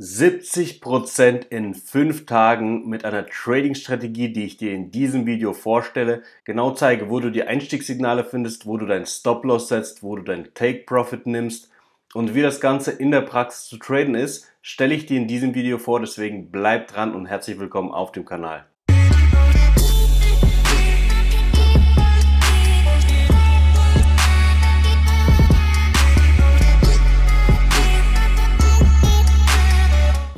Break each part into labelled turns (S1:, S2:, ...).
S1: 70% in 5 Tagen mit einer Trading-Strategie, die ich dir in diesem Video vorstelle. Genau zeige, wo du die Einstiegssignale findest, wo du deinen Stop-Loss setzt, wo du deinen Take-Profit nimmst und wie das Ganze in der Praxis zu traden ist, stelle ich dir in diesem Video vor. Deswegen bleib dran und herzlich willkommen auf dem Kanal.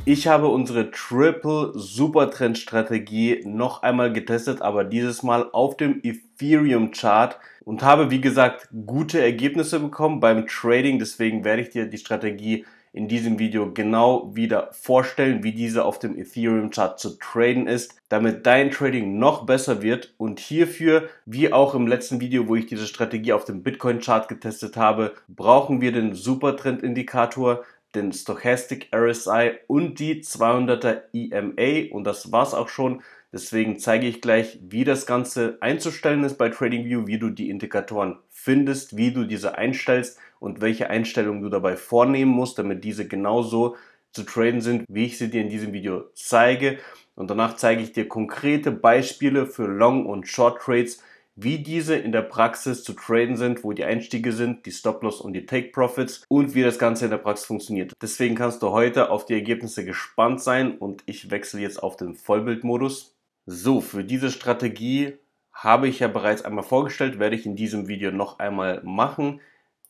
S1: Ich habe unsere Triple Supertrend Strategie noch einmal getestet, aber dieses Mal auf dem Ethereum Chart und habe wie gesagt gute Ergebnisse bekommen beim Trading. Deswegen werde ich dir die Strategie in diesem Video genau wieder vorstellen, wie diese auf dem Ethereum Chart zu traden ist, damit dein Trading noch besser wird und hierfür, wie auch im letzten Video, wo ich diese Strategie auf dem Bitcoin Chart getestet habe, brauchen wir den Supertrend Indikator, den Stochastic RSI und die 200er EMA und das war's auch schon. Deswegen zeige ich gleich, wie das Ganze einzustellen ist bei TradingView, wie du die Indikatoren findest, wie du diese einstellst und welche Einstellungen du dabei vornehmen musst, damit diese genauso zu traden sind, wie ich sie dir in diesem Video zeige. Und danach zeige ich dir konkrete Beispiele für Long- und Short-Trades, wie diese in der Praxis zu traden sind, wo die Einstiege sind, die Stop-Loss und die Take-Profits und wie das Ganze in der Praxis funktioniert. Deswegen kannst du heute auf die Ergebnisse gespannt sein und ich wechsle jetzt auf den Vollbildmodus. So, für diese Strategie habe ich ja bereits einmal vorgestellt, werde ich in diesem Video noch einmal machen.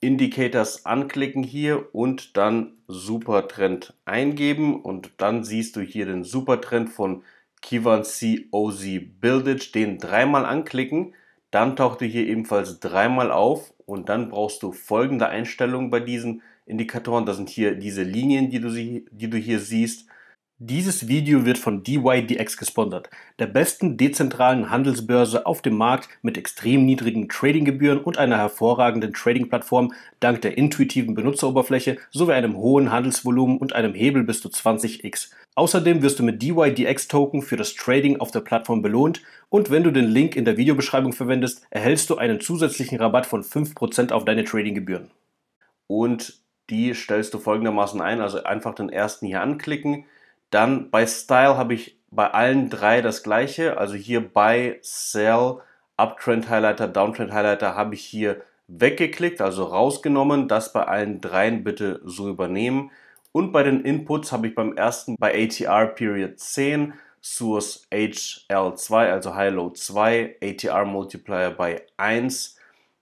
S1: Indicators anklicken hier und dann Supertrend eingeben und dann siehst du hier den Supertrend von Kivan COZ Buildage, den dreimal anklicken dann taucht ihr hier ebenfalls dreimal auf und dann brauchst du folgende Einstellungen bei diesen Indikatoren. Das sind hier diese Linien, die du, sie, die du hier siehst. Dieses Video wird von DYDX gesponsert, der besten dezentralen Handelsbörse auf dem Markt mit extrem niedrigen Tradinggebühren und einer hervorragenden Trading-Plattform dank der intuitiven Benutzeroberfläche sowie einem hohen Handelsvolumen und einem Hebel bis zu 20x. Außerdem wirst du mit DYDX-Token für das Trading auf der Plattform belohnt und wenn du den Link in der Videobeschreibung verwendest, erhältst du einen zusätzlichen Rabatt von 5% auf deine Tradinggebühren. Und die stellst du folgendermaßen ein, also einfach den ersten hier anklicken dann bei Style habe ich bei allen drei das gleiche. Also hier bei Sell, Uptrend Highlighter, Downtrend Highlighter habe ich hier weggeklickt, also rausgenommen. Das bei allen dreien bitte so übernehmen. Und bei den Inputs habe ich beim ersten bei ATR Period 10, Source HL2, also High Low 2, ATR Multiplier bei 1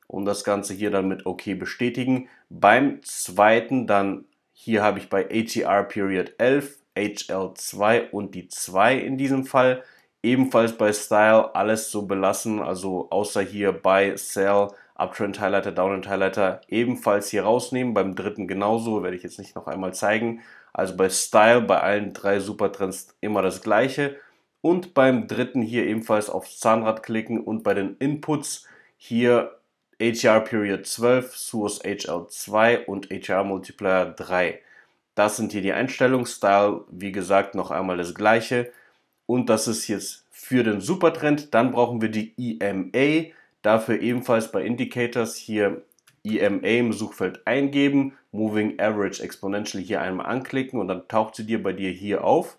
S1: und das Ganze hier dann mit OK bestätigen. Beim zweiten dann hier habe ich bei ATR Period 11, HL2 und die 2 in diesem Fall. Ebenfalls bei Style alles so belassen, also außer hier bei Sell, Uptrend Highlighter, Downtrend Highlighter ebenfalls hier rausnehmen. Beim dritten genauso, werde ich jetzt nicht noch einmal zeigen. Also bei Style, bei allen drei Supertrends immer das gleiche. Und beim dritten hier ebenfalls aufs Zahnrad klicken und bei den Inputs hier HR Period 12, Source HL2 und HR Multiplier 3. Das sind hier die Einstellungen. Style, wie gesagt, noch einmal das gleiche. Und das ist jetzt für den Supertrend. Dann brauchen wir die EMA. Dafür ebenfalls bei Indicators hier EMA im Suchfeld eingeben, Moving Average Exponential hier einmal anklicken und dann taucht sie dir bei dir hier auf.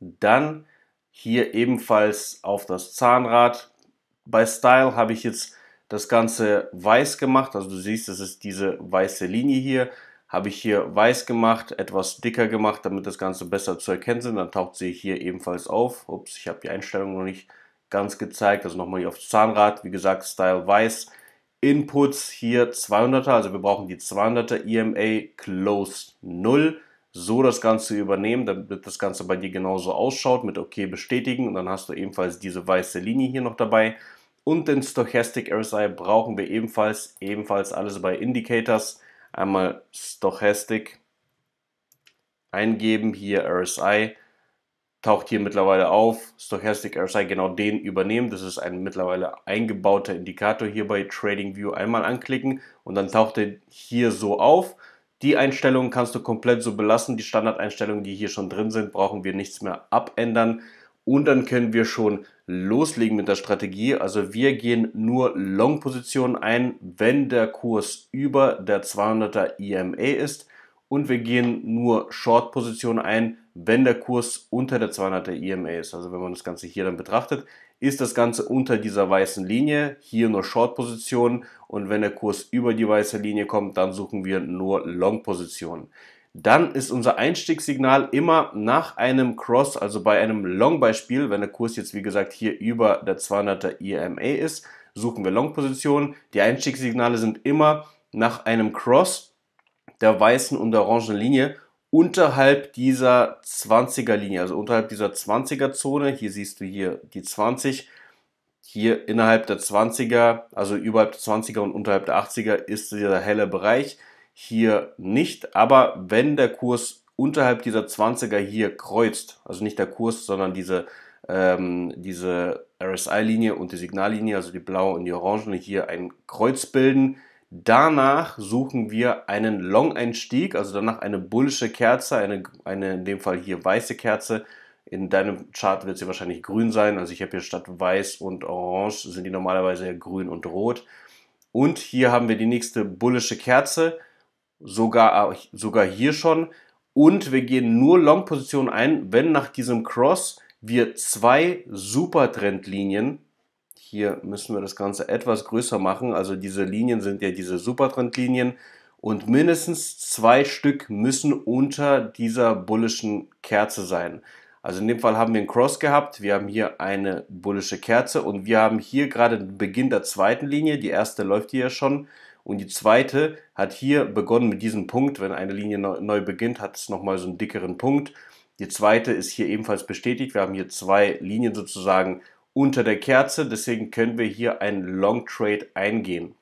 S1: Dann hier ebenfalls auf das Zahnrad. Bei Style habe ich jetzt das Ganze weiß gemacht, also du siehst, das ist diese weiße Linie hier habe ich hier weiß gemacht, etwas dicker gemacht, damit das Ganze besser zu erkennen ist. Dann taucht sie hier ebenfalls auf. Ups, ich habe die Einstellung noch nicht ganz gezeigt. Also nochmal hier aufs Zahnrad. Wie gesagt, Style weiß. Inputs hier 200er, also wir brauchen die 200er EMA Close 0. So das Ganze übernehmen, damit das Ganze bei dir genauso ausschaut, mit OK bestätigen und dann hast du ebenfalls diese weiße Linie hier noch dabei. Und den Stochastic RSI brauchen wir ebenfalls, ebenfalls alles bei Indicators einmal Stochastic eingeben, hier RSI taucht hier mittlerweile auf. Stochastic RSI genau den übernehmen. Das ist ein mittlerweile eingebauter Indikator hier bei TradingView. Einmal anklicken und dann taucht er hier so auf. Die Einstellungen kannst du komplett so belassen. Die Standardeinstellungen, die hier schon drin sind, brauchen wir nichts mehr abändern. Und dann können wir schon loslegen mit der Strategie. Also wir gehen nur Long-Positionen ein, wenn der Kurs über der 200er EMA ist. Und wir gehen nur Short-Positionen ein, wenn der Kurs unter der 200er EMA ist. Also wenn man das Ganze hier dann betrachtet, ist das Ganze unter dieser weißen Linie. Hier nur Short-Positionen. Und wenn der Kurs über die weiße Linie kommt, dann suchen wir nur Long-Positionen dann ist unser Einstiegssignal immer nach einem Cross, also bei einem Long-Beispiel, wenn der Kurs jetzt wie gesagt hier über der 200er IMA e ist, suchen wir Long-Positionen. Die Einstiegssignale sind immer nach einem Cross der weißen und der orangen Linie unterhalb dieser 20er Linie, also unterhalb dieser 20er Zone. Hier siehst du hier die 20. Hier innerhalb der 20er, also überhalb der 20er und unterhalb der 80er ist dieser helle Bereich hier nicht. Aber wenn der Kurs unterhalb dieser 20er hier kreuzt, also nicht der Kurs, sondern diese, ähm, diese RSI-Linie und die Signallinie, also die blaue und die orange, hier ein Kreuz bilden, Danach suchen wir einen Long-Einstieg, also danach eine bullische Kerze, eine, eine in dem Fall hier weiße Kerze. In deinem Chart wird sie wahrscheinlich grün sein. Also ich habe hier statt weiß und orange sind die normalerweise grün und rot. Und hier haben wir die nächste bullische Kerze sogar, ah, sogar hier schon. Und wir gehen nur Long-Positionen ein, wenn nach diesem Cross wir zwei Supertrendlinien, hier müssen wir das Ganze etwas größer machen, also diese Linien sind ja diese Supertrendlinien, und mindestens zwei Stück müssen unter dieser bullischen Kerze sein. Also in dem Fall haben wir einen Cross gehabt, wir haben hier eine bullische Kerze und wir haben hier gerade den Beginn der zweiten Linie, die erste läuft hier ja schon und die zweite hat hier begonnen mit diesem Punkt. Wenn eine Linie neu beginnt, hat es nochmal so einen dickeren Punkt. Die zweite ist hier ebenfalls bestätigt. Wir haben hier zwei Linien sozusagen unter der Kerze. Deswegen können wir hier einen Long Trade eingehen.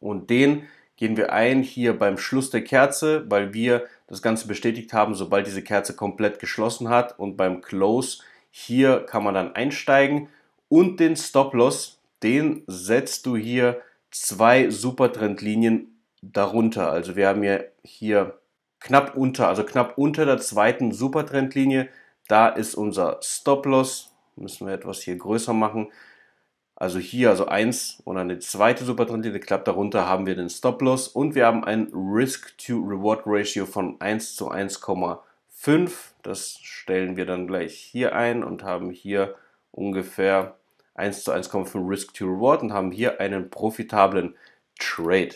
S1: Und den gehen wir ein hier beim Schluss der Kerze, weil wir das Ganze bestätigt haben, sobald diese Kerze komplett geschlossen hat. Und beim Close hier kann man dann einsteigen. Und den Stop Loss, den setzt du hier zwei Supertrendlinien darunter. Also wir haben ja hier knapp unter, also knapp unter der zweiten Supertrendlinie. Da ist unser Stop-Loss. Müssen wir etwas hier größer machen. Also hier, also eins oder eine zweite Supertrendlinie klappt. Darunter haben wir den Stop-Loss und wir haben ein Risk-to-Reward-Ratio von 1 zu 1,5. Das stellen wir dann gleich hier ein und haben hier ungefähr 1 zu 1,5 Risk to Reward und haben hier einen profitablen Trade.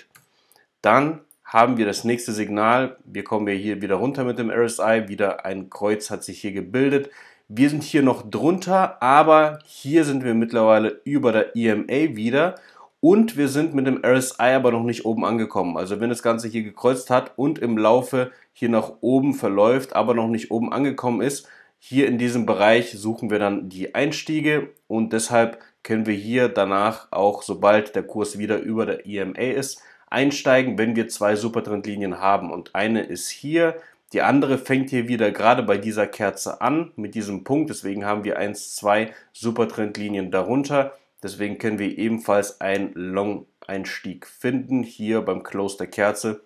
S1: Dann haben wir das nächste Signal. Wir kommen hier wieder runter mit dem RSI. Wieder ein Kreuz hat sich hier gebildet. Wir sind hier noch drunter, aber hier sind wir mittlerweile über der EMA wieder. Und wir sind mit dem RSI aber noch nicht oben angekommen. Also wenn das Ganze hier gekreuzt hat und im Laufe hier nach oben verläuft, aber noch nicht oben angekommen ist, hier in diesem Bereich suchen wir dann die Einstiege und deshalb können wir hier danach auch, sobald der Kurs wieder über der EMA ist, einsteigen, wenn wir zwei Supertrendlinien haben. Und eine ist hier, die andere fängt hier wieder gerade bei dieser Kerze an, mit diesem Punkt. Deswegen haben wir 1, 2 Supertrendlinien darunter. Deswegen können wir ebenfalls einen Long-Einstieg finden. Hier beim Close der Kerze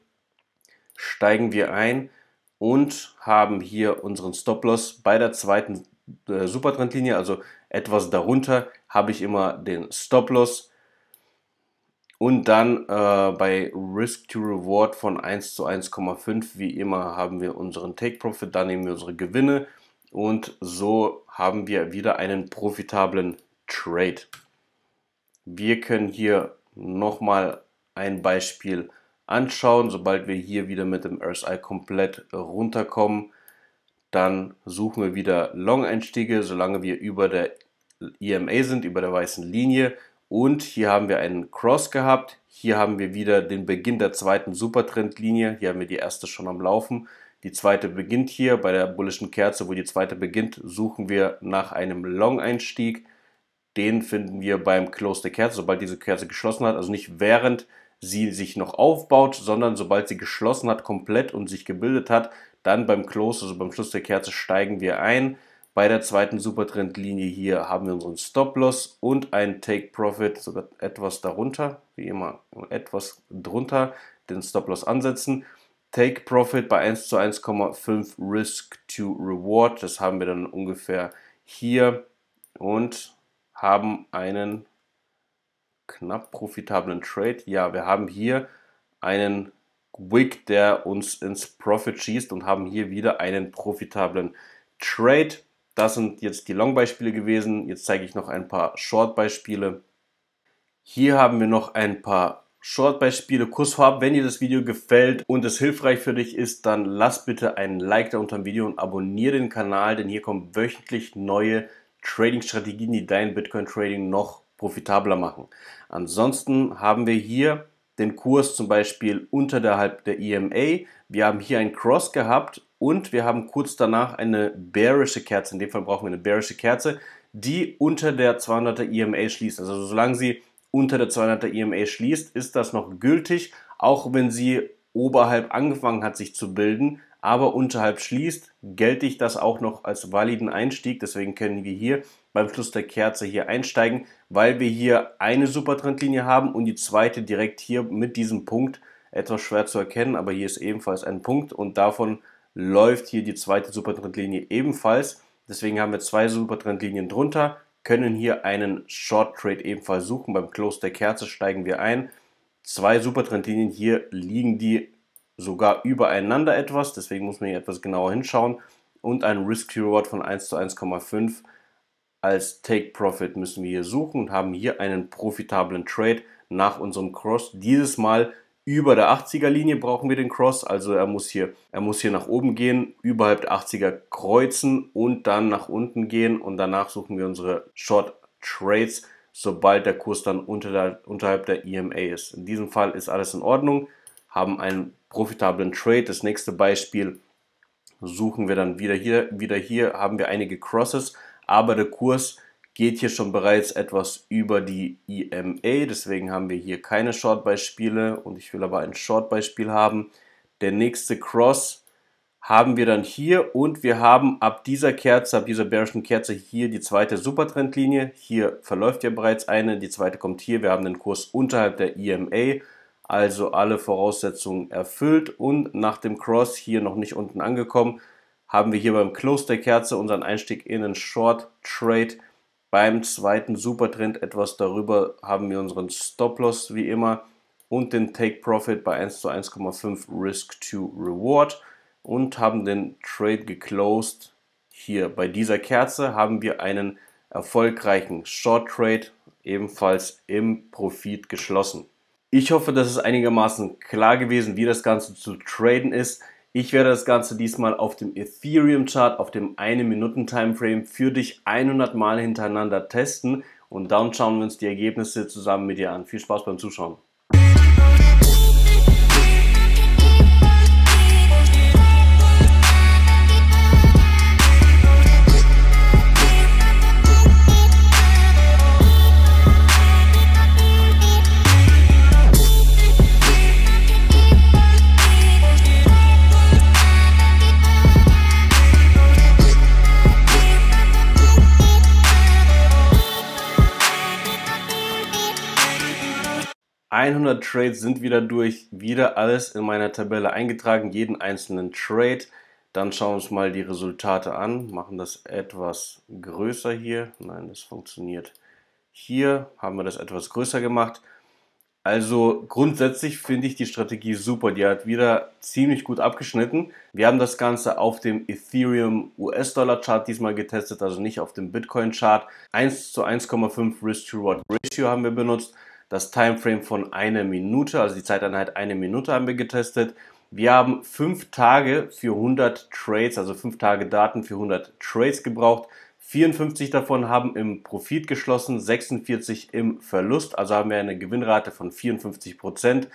S1: steigen wir ein und haben hier unseren Stop-Loss bei der zweiten äh, Supertrendlinie, also etwas darunter, habe ich immer den Stop-Loss und dann äh, bei Risk to Reward von 1 zu 1,5, wie immer, haben wir unseren Take-Profit, dann nehmen wir unsere Gewinne und so haben wir wieder einen profitablen Trade. Wir können hier nochmal ein Beispiel anschauen. Sobald wir hier wieder mit dem RSI komplett runterkommen, dann suchen wir wieder Long-Einstiege, solange wir über der EMA sind, über der weißen Linie. Und hier haben wir einen Cross gehabt. Hier haben wir wieder den Beginn der zweiten Supertrendlinie. Hier haben wir die erste schon am Laufen. Die zweite beginnt hier bei der bullischen Kerze, wo die zweite beginnt, suchen wir nach einem Long-Einstieg. Den finden wir beim Close der Kerze, sobald diese Kerze geschlossen hat, also nicht während sie sich noch aufbaut, sondern sobald sie geschlossen hat komplett und sich gebildet hat, dann beim Close, also beim Schluss der Kerze, steigen wir ein. Bei der zweiten Supertrendlinie hier haben wir unseren Stop-Loss und einen Take-Profit, sogar etwas darunter, wie immer etwas drunter, den Stop-Loss ansetzen. Take-Profit bei 1 zu 1,5 Risk to Reward, das haben wir dann ungefähr hier und haben einen knapp profitablen Trade. Ja, wir haben hier einen Wick, der uns ins Profit schießt und haben hier wieder einen profitablen Trade. Das sind jetzt die Long-Beispiele gewesen. Jetzt zeige ich noch ein paar Short-Beispiele. Hier haben wir noch ein paar Short-Beispiele, Kursfarben. Wenn dir das Video gefällt und es hilfreich für dich ist, dann lass bitte einen Like da unter dem Video und abonniere den Kanal, denn hier kommen wöchentlich neue Trading-Strategien, die dein Bitcoin-Trading noch profitabler machen. Ansonsten haben wir hier den Kurs zum Beispiel unterhalb der EMA. Wir haben hier einen Cross gehabt und wir haben kurz danach eine bearische Kerze. In dem Fall brauchen wir eine bearische Kerze, die unter der 200er EMA schließt. Also solange sie unter der 200er EMA schließt, ist das noch gültig, auch wenn sie oberhalb angefangen hat sich zu bilden, aber unterhalb schließt, gelte ich das auch noch als validen Einstieg. Deswegen können wir hier beim Schluss der Kerze hier einsteigen, weil wir hier eine Supertrendlinie haben und die zweite direkt hier mit diesem Punkt etwas schwer zu erkennen, aber hier ist ebenfalls ein Punkt und davon läuft hier die zweite Supertrendlinie ebenfalls. Deswegen haben wir zwei Supertrendlinien drunter, können hier einen Short Trade ebenfalls suchen. Beim Close der Kerze steigen wir ein. Zwei Supertrendlinien hier liegen die sogar übereinander etwas, deswegen muss man hier etwas genauer hinschauen. Und ein Risk Reward von 1 zu 1,5 als Take Profit müssen wir hier suchen und haben hier einen profitablen Trade nach unserem Cross. Dieses Mal über der 80er Linie brauchen wir den Cross, also er muss hier, er muss hier nach oben gehen, überhalb der 80er kreuzen und dann nach unten gehen und danach suchen wir unsere Short Trades, sobald der Kurs dann unter der, unterhalb der EMA ist. In diesem Fall ist alles in Ordnung, haben einen profitablen Trade. Das nächste Beispiel suchen wir dann wieder hier. Wieder hier haben wir einige Crosses, aber der Kurs geht hier schon bereits etwas über die EMA. Deswegen haben wir hier keine Short-Beispiele und ich will aber ein Short-Beispiel haben. Der nächste Cross haben wir dann hier und wir haben ab dieser Kerze, ab dieser bearischen Kerze hier die zweite Supertrendlinie. Hier verläuft ja bereits eine, die zweite kommt hier. Wir haben den Kurs unterhalb der EMA also alle Voraussetzungen erfüllt und nach dem Cross hier noch nicht unten angekommen, haben wir hier beim Close der Kerze unseren Einstieg in den Short Trade. Beim zweiten Supertrend etwas darüber haben wir unseren Stop Loss wie immer und den Take Profit bei 1 zu 1,5 Risk to Reward und haben den Trade geclosed. Hier bei dieser Kerze haben wir einen erfolgreichen Short Trade ebenfalls im Profit geschlossen. Ich hoffe, dass es einigermaßen klar gewesen, wie das Ganze zu traden ist. Ich werde das Ganze diesmal auf dem Ethereum Chart, auf dem 1-Minuten-Timeframe für dich 100 Mal hintereinander testen und dann schauen wir uns die Ergebnisse zusammen mit dir an. Viel Spaß beim Zuschauen. 100 Trades sind wieder durch, wieder alles in meiner Tabelle eingetragen, jeden einzelnen Trade. Dann schauen wir uns mal die Resultate an, machen das etwas größer hier. Nein, das funktioniert. Hier haben wir das etwas größer gemacht. Also grundsätzlich finde ich die Strategie super. Die hat wieder ziemlich gut abgeschnitten. Wir haben das Ganze auf dem Ethereum US-Dollar Chart diesmal getestet, also nicht auf dem Bitcoin Chart. 1 zu 1,5 Risk-to-Reward Ratio haben wir benutzt. Das Timeframe von einer Minute, also die Zeiteinheit eine Minute haben wir getestet. Wir haben fünf Tage für 100 Trades, also fünf Tage Daten für 100 Trades gebraucht. 54 davon haben im Profit geschlossen, 46 im Verlust, also haben wir eine Gewinnrate von 54 Prozent.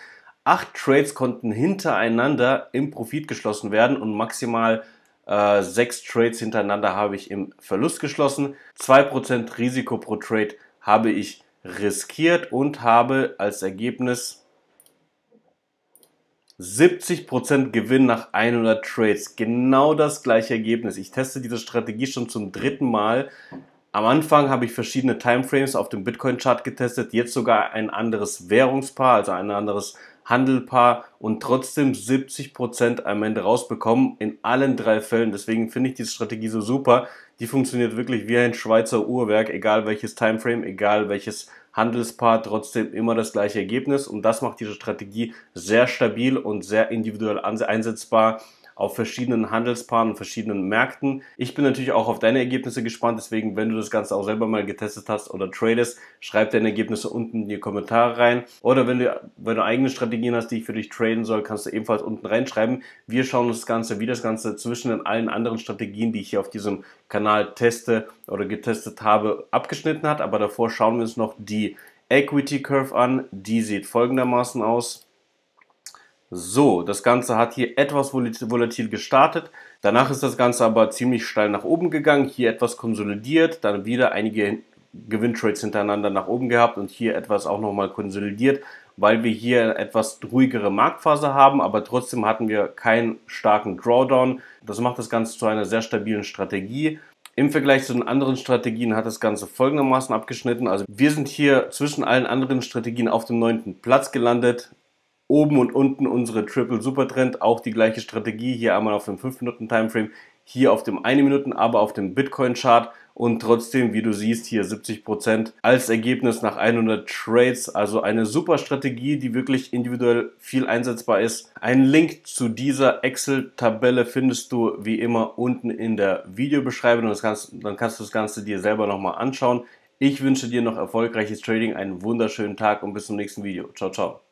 S1: Acht Trades konnten hintereinander im Profit geschlossen werden und maximal äh, sechs Trades hintereinander habe ich im Verlust geschlossen. 2% Risiko pro Trade habe ich riskiert und habe als Ergebnis 70% Gewinn nach 100 Trades. Genau das gleiche Ergebnis. Ich teste diese Strategie schon zum dritten Mal. Am Anfang habe ich verschiedene Timeframes auf dem Bitcoin-Chart getestet, jetzt sogar ein anderes Währungspaar, also ein anderes Handelpaar und trotzdem 70% am Ende rausbekommen in allen drei Fällen. Deswegen finde ich diese Strategie so super die funktioniert wirklich wie ein Schweizer Uhrwerk, egal welches Timeframe, egal welches Handelspaar, trotzdem immer das gleiche Ergebnis. Und das macht diese Strategie sehr stabil und sehr individuell einsetzbar auf verschiedenen Handelspaaren und verschiedenen Märkten. Ich bin natürlich auch auf deine Ergebnisse gespannt, deswegen, wenn du das Ganze auch selber mal getestet hast oder tradest, schreib deine Ergebnisse unten in die Kommentare rein. Oder wenn du, wenn du eigene Strategien hast, die ich für dich traden soll, kannst du ebenfalls unten reinschreiben. Wir schauen uns das Ganze, wie das Ganze zwischen den allen anderen Strategien, die ich hier auf diesem Kanal teste oder getestet habe, abgeschnitten hat. Aber davor schauen wir uns noch die Equity Curve an. Die sieht folgendermaßen aus. So, das Ganze hat hier etwas volatil gestartet. Danach ist das Ganze aber ziemlich steil nach oben gegangen, hier etwas konsolidiert, dann wieder einige Gewinntrades hintereinander nach oben gehabt und hier etwas auch nochmal konsolidiert, weil wir hier eine etwas ruhigere Marktphase haben, aber trotzdem hatten wir keinen starken Drawdown. Das macht das Ganze zu einer sehr stabilen Strategie. Im Vergleich zu den anderen Strategien hat das Ganze folgendermaßen abgeschnitten. Also wir sind hier zwischen allen anderen Strategien auf dem neunten Platz gelandet oben und unten unsere Triple Super Trend, auch die gleiche Strategie, hier einmal auf dem 5-Minuten-Timeframe, hier auf dem 1 Minuten, aber auf dem Bitcoin-Chart und trotzdem, wie du siehst, hier 70% als Ergebnis nach 100 Trades, also eine super Strategie, die wirklich individuell viel einsetzbar ist. Einen Link zu dieser Excel-Tabelle findest du wie immer unten in der Videobeschreibung und kannst, dann kannst du das Ganze dir selber nochmal anschauen. Ich wünsche dir noch erfolgreiches Trading, einen wunderschönen Tag und bis zum nächsten Video. Ciao, ciao.